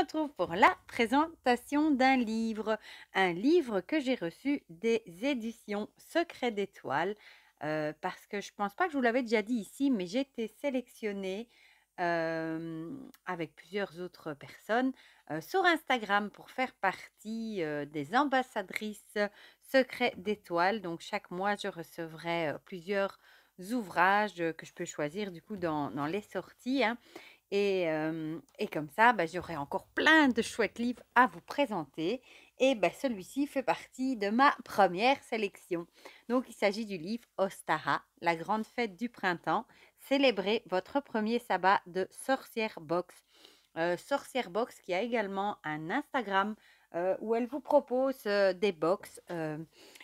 retrouve pour la présentation d'un livre, un livre que j'ai reçu des éditions Secrets d'étoiles, euh, parce que je pense pas que je vous l'avais déjà dit ici, mais j'ai été sélectionnée euh, avec plusieurs autres personnes euh, sur Instagram pour faire partie des ambassadrices secrets d'étoiles. Donc chaque mois, je recevrai plusieurs ouvrages que je peux choisir du coup dans, les sorties. Hein. Et, comme ça, bah, j'aurai encore plein de chouettes livres à vous présenter. Et bah, celui-ci fait partie de ma première sélection. Donc, il s'agit du livre Ostara, la grande fête du printemps. Célébrez votre premier sabbat de Sorcière Box. Euh, sorcière Box qui a également un Instagram où elle vous propose des box.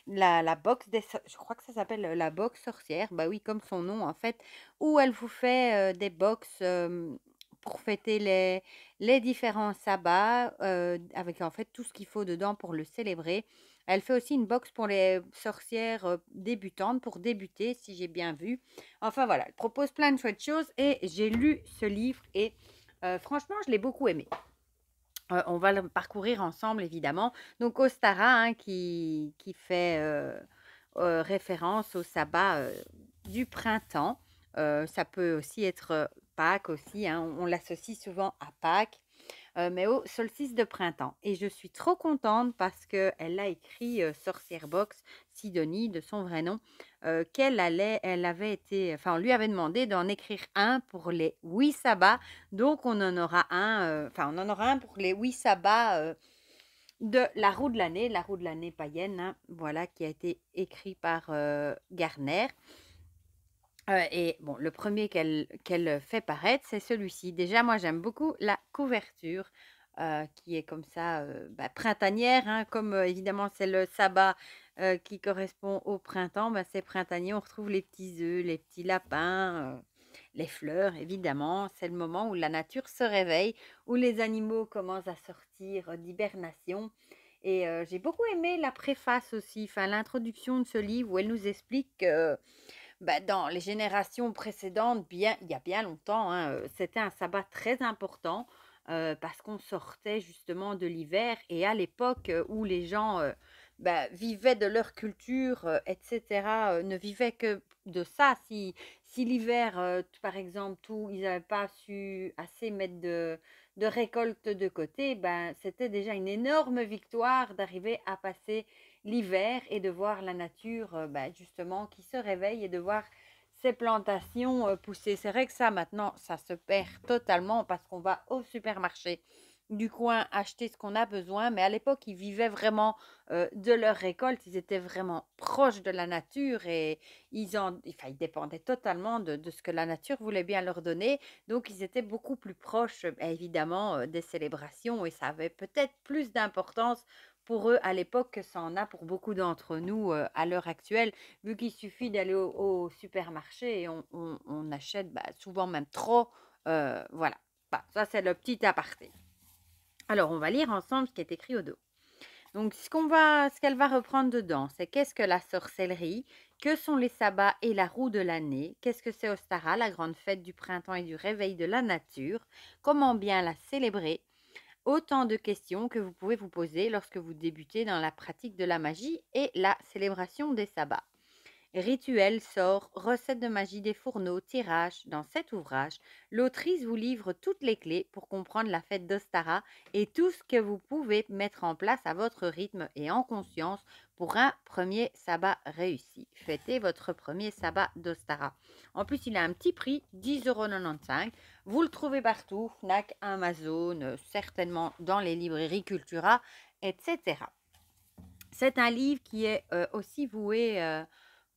la, box des, je crois que ça s'appelle la box sorcière, bah oui, comme son nom en fait, où elle vous fait des box pour fêter les, les différents sabbats, avec en fait tout ce qu'il faut dedans pour le célébrer. Elle fait aussi une box pour les sorcières débutantes, pour débuter, si j'ai bien vu. Enfin voilà, elle propose plein de chouettes choses et j'ai lu ce livre et franchement, je l'ai beaucoup aimé. on va le parcourir ensemble, évidemment. Donc, Ostara, hein, qui, qui, fait référence au sabbat du printemps. ça peut aussi être Pâques aussi, hein, on, l'associe souvent à Pâques, euh, mais au solstice de printemps. Et je suis trop contente parce qu'elle a écrit euh, Sorcière Box Sidonie, de son vrai nom, euh, qu'elle allait, elle avait été, enfin, on lui avait demandé d'en écrire un pour les oui sabbats. Donc, on en aura un, enfin, on en aura un pour les huit sabbats de la roue de l'année, la roue de l'année païenne, hein, voilà, qui a été écrit par Garner. Euh, et bon, le premier qu'elle fait paraître, c'est celui-ci. Déjà, moi, j'aime beaucoup la couverture. Euh, qui est comme ça euh, bah, printanière, hein. comme évidemment c'est le sabbat qui correspond au printemps, bah, c'est printanier, on retrouve les petits œufs, les petits lapins, les fleurs, évidemment, c'est le moment où la nature se réveille, où les animaux commencent à sortir d'hibernation. Et j'ai beaucoup aimé la préface aussi, enfin l'introduction de ce livre où elle nous explique que bah, dans les générations précédentes, bien, il y a bien longtemps, hein, c'était un sabbat très important parce qu'on sortait justement de l'hiver et à l'époque où les gens bah, vivaient de leur culture, etc., ne vivaient que de ça. Si, si l'hiver, par exemple, tout, ils n'avaient pas su assez mettre de, de récolte de côté, ben, c'était déjà une énorme victoire d'arriver à passer l'hiver et de voir la nature euh, bah, justement qui se réveille et de voir ces plantations euh, pousser. C'est vrai que ça maintenant, ça se perd totalement parce qu'on va au supermarché du coin acheter ce qu'on a besoin, mais à l'époque, ils vivaient vraiment euh, de leur récolte, ils étaient vraiment proches de la nature et ils, en, ils dépendaient totalement de, ce que la nature voulait bien leur donner, donc ils étaient beaucoup plus proches, bah, évidemment, des célébrations et ça avait peut-être plus d'importance pour eux à l'époque que ça en a pour beaucoup d'entre nous à l'heure actuelle, vu qu'il suffit d'aller au, supermarché et on, achète bah, souvent même trop. voilà, bah, ça c'est le petit aparté. Alors on va lire ensemble ce qui est écrit au dos. Donc ce qu'on va, ce qu'elle va reprendre dedans, c'est qu'est-ce que la sorcellerie, que sont les sabbats et la roue de l'année, qu'est-ce que c'est Ostara, la grande fête du printemps et du réveil de la nature, comment bien la célébrer, autant de questions que vous pouvez vous poser lorsque vous débutez dans la pratique de la magie et la célébration des sabbats. Rituels, sorts, recettes de magie des fourneaux, tirages. Dans cet ouvrage, l'autrice vous livre toutes les clés pour comprendre la fête d'Ostara et tout ce que vous pouvez mettre en place à votre rythme et en conscience pour un premier sabbat réussi. Fêtez votre premier sabbat d'Ostara. En plus, il a un petit prix, euros. Vous le trouvez partout, Fnac, Amazon, euh, certainement dans les librairies Cultura, etc. C'est un livre qui est euh, aussi voué... Euh,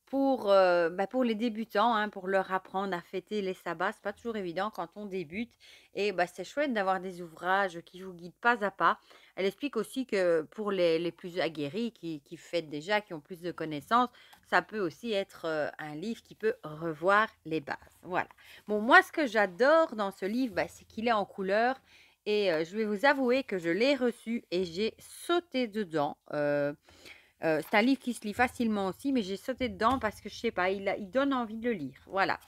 pour, euh, bah, pour les débutants, hein, pour leur apprendre à fêter les sabbats. C'est pas toujours évident quand on débute. Et bah c'est chouette d'avoir des ouvrages qui vous guident pas à pas. Elle explique aussi que pour les, plus aguerris, qui, qui, fêtent déjà, qui ont plus de connaissances, ça peut aussi être euh, un livre qui peut revoir les bases. Voilà. Bon, moi, ce que j'adore dans ce livre, bah, c'est qu'il est en couleur. Et euh, je vais vous avouer que je l'ai reçu et j'ai sauté dedans. Euh, c'est un livre qui se lit facilement aussi, mais j'ai sauté dedans parce que je sais pas, il, donne envie de le lire. Voilà.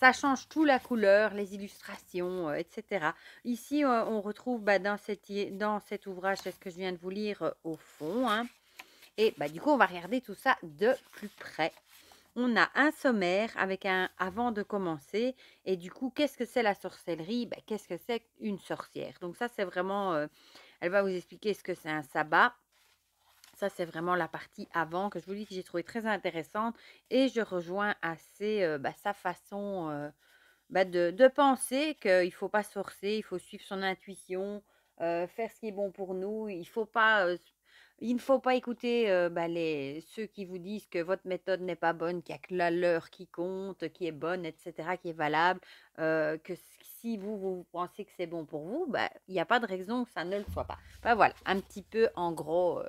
Ça change tout la couleur, les illustrations, euh, etc. Ici, euh, on retrouve bah, dans, cet ouvrage, ce que je viens de vous lire au fond. Hein. Et bah, du coup, on va regarder tout ça de plus près. On a un sommaire avec un avant de commencer. Et du coup, qu'est-ce que c'est la sorcellerie bah, Qu'est-ce que c'est une sorcière Donc ça, c'est vraiment... elle va vous expliquer ce que c'est un sabbat c'est vraiment la partie avant que je vous dis que j'ai trouvé très intéressante et je rejoins assez bah, sa façon bah, de, penser qu'il ne faut pas se forcer, il faut suivre son intuition, faire ce qui est bon pour nous. Il, faut pas, il ne faut pas écouter bah, les, ceux qui vous disent que votre méthode n'est pas bonne, qu'il n'y a que la leur qui compte, qui est bonne, etc., qui est valable, que si vous, vous pensez que c'est bon pour vous, il n'y a pas de raison que ça ne le soit pas. bah voilà, un petit peu en gros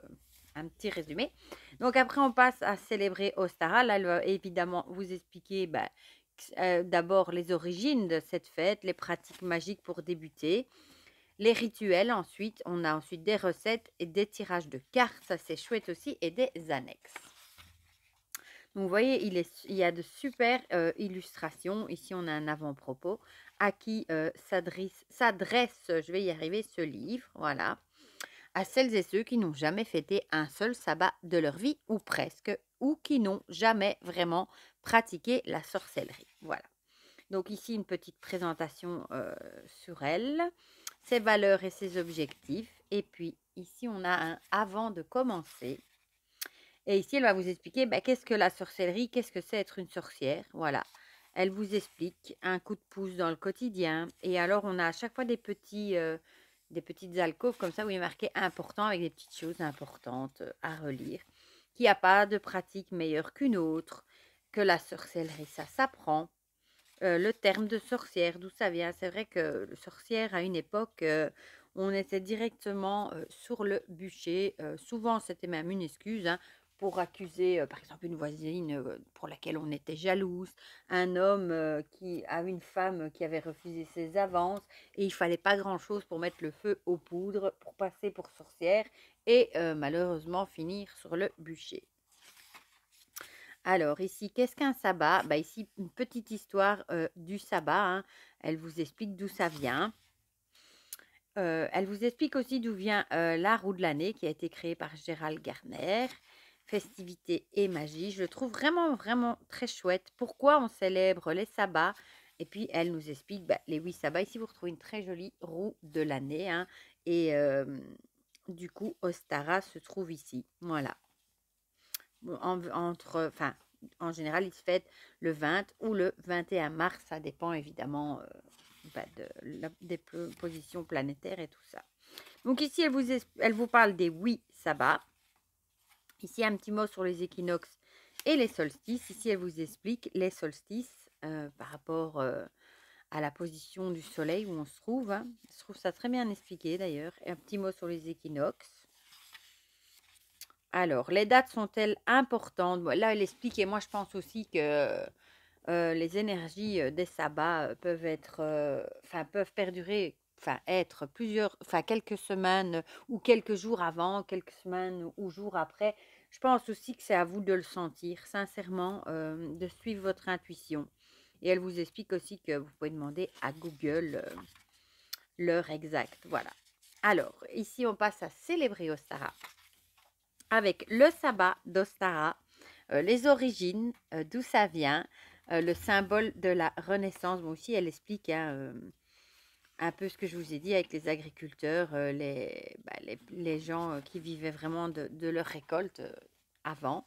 un petit résumé. Donc après, on passe à célébrer Ostara. Là, elle va évidemment vous expliquer bah, euh, d'abord les origines de cette fête, les pratiques magiques pour débuter, les rituels ensuite. On a ensuite des recettes et des tirages de cartes, ça c'est chouette aussi, et des annexes. vous voyez, il, est, il y a de super euh, illustrations. Ici, on a un avant-propos à qui euh, s'adresse, je vais y arriver, ce livre. Voilà à celles et ceux qui n'ont jamais fêté un seul sabbat de leur vie, ou presque, ou qui n'ont jamais vraiment pratiqué la sorcellerie. Voilà. Donc ici, une petite présentation euh, sur elle, ses valeurs et ses objectifs. Et puis ici, on a un avant de commencer. Et ici, elle va vous expliquer bah, qu'est-ce que la sorcellerie, qu'est-ce que c'est être une sorcière. Voilà. Elle vous explique un coup de pouce dans le quotidien. Et alors, on a à chaque fois des petits... Euh, des petites alcôves comme ça où il est marqué important avec des petites choses importantes euh, à relire. qui n'y a pas de pratique meilleure qu'une autre, que la sorcellerie, ça s'apprend. Euh, le terme de sorcière, d'où ça vient C'est vrai que le sorcière, à une époque, euh, on était directement sur le bûcher. souvent, c'était même une excuse. Hein, pour accuser, euh, par exemple, une voisine euh, pour laquelle on était jalouse, un homme euh, qui a une femme qui avait refusé ses avances, et il fallait pas grand-chose pour mettre le feu aux poudres, pour passer pour sorcière, et malheureusement finir sur le bûcher. Alors ici, qu'est-ce qu'un sabbat bah, Ici, une petite histoire du sabbat. Hein. Elle vous explique d'où ça vient. elle vous explique aussi d'où vient la roue de l'année qui a été créée par Gérald Garner. Festivités et magie. Je le trouve vraiment, vraiment très chouette. Pourquoi on célèbre les sabbats Et puis, elle nous explique bah, les huit sabbats. Ici, vous retrouvez une très jolie roue de l'année. Hein. et du coup, Ostara se trouve ici. Voilà. En, entre, enfin, en général, il se fête le 20 ou le 21 mars. Ça dépend évidemment euh, bah, de des positions planétaires et tout ça. Donc ici, elle vous, elle vous parle des huit sabbats. Ici, un petit mot sur les équinoxes et les solstices. Ici, elle vous explique les solstices euh, par rapport euh, à la position du soleil où on se trouve. Hein. Je trouve ça très bien expliqué d'ailleurs. Et Un petit mot sur les équinoxes. Alors, les dates sont-elles importantes Là, elle explique et moi, je pense aussi que euh, les énergies des sabbats peuvent être, enfin, peuvent perdurer, enfin, être plusieurs, enfin, quelques semaines ou quelques jours avant, quelques semaines ou jours après. Je pense aussi que c'est à vous de le sentir, sincèrement, euh, de suivre votre intuition. Et elle vous explique aussi que vous pouvez demander à Google euh, l'heure exacte. Voilà. Alors, ici, on passe à célébrer Ostara. Avec le sabbat d'Ostara, euh, les origines, d'où ça vient, le symbole de la Renaissance. Bon, aussi, elle explique... Hein, un peu ce que je vous ai dit avec les agriculteurs, euh, bah, les, gens euh, qui vivaient vraiment de, leur récolte euh, avant.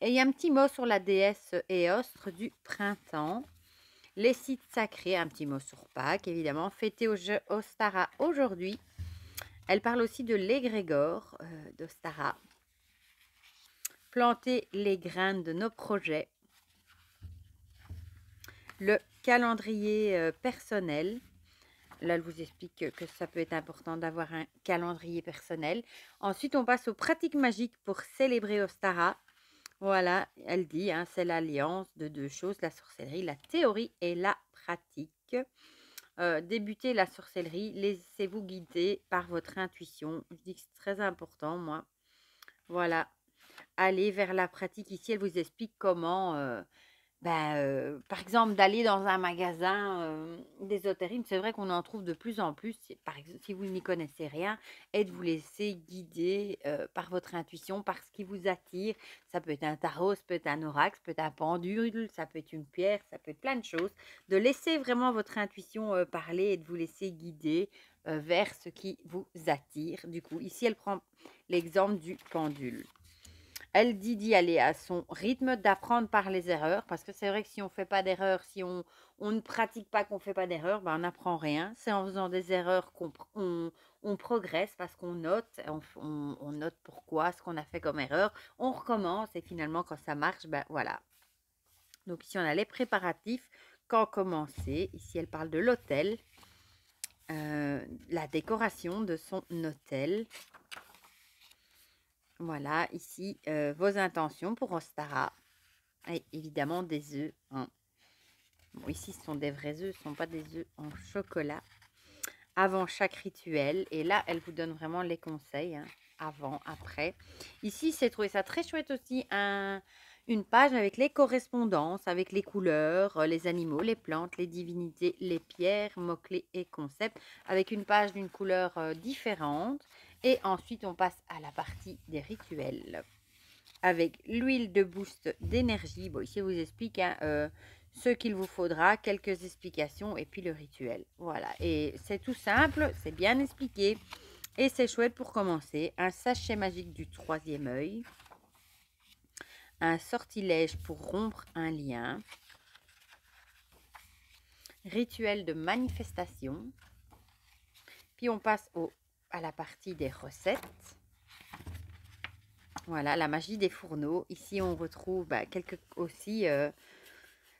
Et il y a un petit mot sur la déesse Éostre du printemps. Les sites sacrés, un petit mot sur Pâques, évidemment, fêté au jeu Ostara aujourd'hui. Elle parle aussi de l'égrégore d'Ostara. Planter les graines de nos projets. Le calendrier personnel Là, elle vous explique que ça peut être important d'avoir un calendrier personnel. Ensuite, on passe aux pratiques magiques pour célébrer Ostara. Voilà, elle dit, hein, c'est l'alliance de deux choses, la sorcellerie, la théorie et la pratique. Débuter euh, débutez la sorcellerie, laissez-vous guider par votre intuition. Je dis que c'est très important, moi. Voilà, allez vers la pratique. Ici, elle vous explique comment... Euh, ben, euh, par exemple, d'aller dans un magasin euh, c'est vrai qu'on en trouve de plus en plus. Si, vous n'y connaissez rien, de vous laisser guider euh, par votre intuition, par ce qui vous attire. Ça peut être un tarot, ça peut être un oracle, ça peut être un pendule, ça peut être une pierre, ça peut être plein de choses. De laisser vraiment votre intuition euh, parler et de vous laisser guider vers ce qui vous attire. Du coup, ici, elle prend l'exemple du pendule. Elle dit d'y aller à son rythme, d'apprendre par les erreurs, parce que c'est vrai que si on ne fait pas d'erreurs, si on, ne pratique pas qu'on ne fait pas d'erreurs, ben, on n'apprend rien. C'est en faisant des erreurs qu'on on, progresse, parce qu'on note, on, note pourquoi, ce qu'on a fait comme erreur, on recommence, et finalement quand ça marche, ben voilà. Donc si on a les préparatifs, quand commencer, ici elle parle de l'hôtel, euh, la décoration de son hôtel, voilà, ici, euh, vos intentions pour Ostara. évidemment, des œufs. Bon, ici, ce sont des vrais œufs, ce ne sont pas des œufs en chocolat. Avant chaque rituel. Et là, elle vous donne vraiment les conseils. Hein, avant, après. Ici, c'est trouvé ça très chouette aussi. une page avec les correspondances, avec les couleurs, euh, les animaux, les plantes, les divinités, les pierres, mots-clés et concepts, avec une page d'une couleur euh, différente, et ensuite, on passe à la partie des rituels. Avec l'huile de boost d'énergie. Bon, ici, je vous explique hein, euh, ce qu'il vous faudra, quelques explications et puis le rituel. Voilà. Et c'est tout simple, c'est bien expliqué. Et c'est chouette pour commencer. Un sachet magique du troisième œil. Un sortilège pour rompre un lien. Rituel de manifestation. Puis on passe au la partie des recettes. Voilà, la magie des fourneaux. Ici, on retrouve bah, quelques aussi... Euh,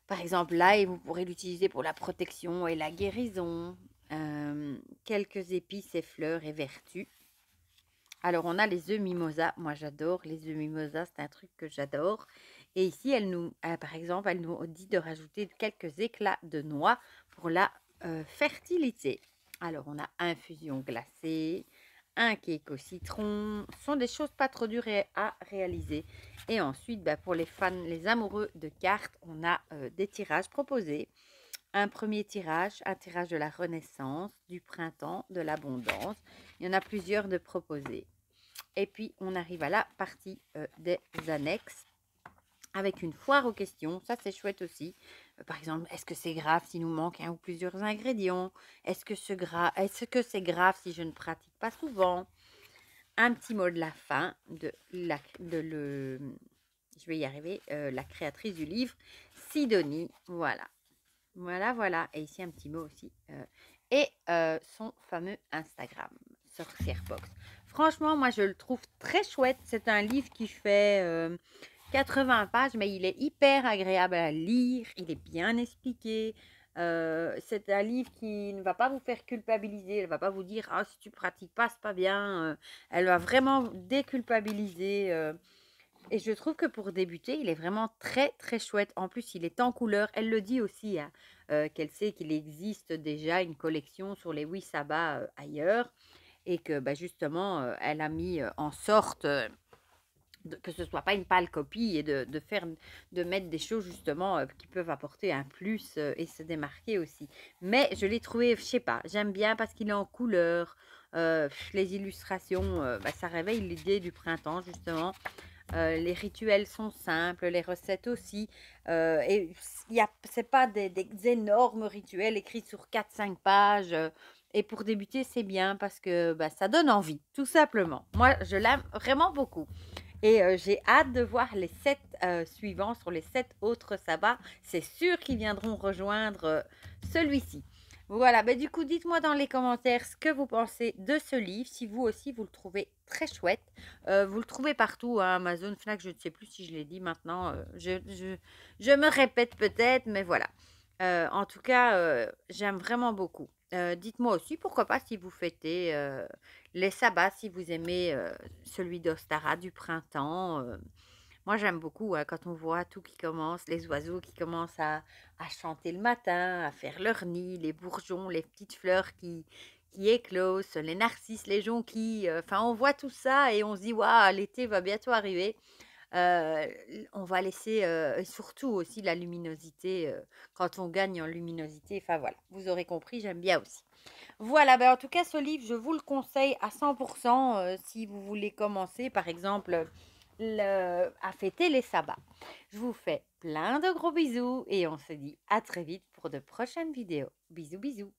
par exemple, l'ail, vous pourrez l'utiliser pour la protection et la guérison. Euh, quelques épices et fleurs et vertus. Alors, on a les œufs mimosa. Moi, j'adore les œufs mimosa. C'est un truc que j'adore. Et ici, elle nous, euh, par exemple, elle nous dit de rajouter quelques éclats de noix pour la fertilité. Alors, on a infusion glacée, un cake au citron. Ce sont des choses pas trop dures à réaliser. Et ensuite, bah, pour les fans, les amoureux de cartes, on a euh, des tirages proposés. Un premier tirage, un tirage de la renaissance, du printemps, de l'abondance. Il y en a plusieurs de proposés. Et puis, on arrive à la partie euh, des annexes avec une foire aux questions. Ça, c'est chouette aussi. Par exemple, est-ce que c'est grave s'il nous manque un ou plusieurs ingrédients Est-ce que c'est est -ce grave si je ne pratique pas souvent Un petit mot de la fin de, la, de le, je vais y arriver, euh, la créatrice du livre, Sidonie. Voilà. Voilà, voilà. Et ici, un petit mot aussi. Euh, et euh, son fameux Instagram, Sorcière Fox. Franchement, moi, je le trouve très chouette. C'est un livre qui fait... 80 pages, mais il est hyper agréable à lire, il est bien expliqué. Euh, c'est un livre qui ne va pas vous faire culpabiliser, elle ne va pas vous dire ah si tu pratiques pas c'est pas bien. Euh. elle va vraiment déculpabiliser. Euh. et je trouve que pour débuter, il est vraiment très très chouette. En plus, il est en couleur. Elle le dit aussi hein, qu'elle sait qu'il existe déjà une collection sur les huit sabbats ailleurs et que bah, justement elle a mis en sorte que ce ne soit pas une pâle copie et de, de, faire, de mettre des choses justement euh, qui peuvent apporter un plus euh, et se démarquer aussi. Mais je l'ai trouvé, je sais pas, j'aime bien parce qu'il est en couleur. Euh, les illustrations, bah, ça réveille l'idée du printemps justement. les rituels sont simples, les recettes aussi. et ce n'est pas des, des, énormes rituels écrits sur 4-5 pages. Et pour débuter, c'est bien parce que bah, ça donne envie, tout simplement. Moi, je l'aime vraiment beaucoup. Et euh, j'ai hâte de voir les sept euh, suivants sur les sept autres sabbats. C'est sûr qu'ils viendront rejoindre euh, celui-ci. Voilà, bah, du coup, dites-moi dans les commentaires ce que vous pensez de ce livre, si vous aussi vous le trouvez très chouette. vous le trouvez partout, à hein, Amazon, Fnac, je ne sais plus si je l'ai dit maintenant, je, me répète peut-être, mais voilà. en tout cas, j'aime vraiment beaucoup. Euh, dites-moi aussi, pourquoi pas, si vous fêtez euh, les sabbats, si vous aimez euh, celui d'Ostara du printemps. moi, j'aime beaucoup hein, quand on voit tout qui commence, les oiseaux qui commencent à, chanter le matin, à faire leur nid, les bourgeons, les petites fleurs qui, qui éclosent, les narcisses, les jonquilles. Enfin, on voit tout ça et on se dit, waouh, l'été va bientôt arriver on va laisser surtout aussi la luminosité quand on gagne en luminosité. Enfin voilà, vous aurez compris, j'aime bien aussi. Voilà, ben, en tout cas, ce livre, je vous le conseille à 100% si vous voulez commencer, par exemple, à fêter les sabbats. Je vous fais plein de gros bisous et on se dit à très vite pour de prochaines vidéos. Bisous, bisous.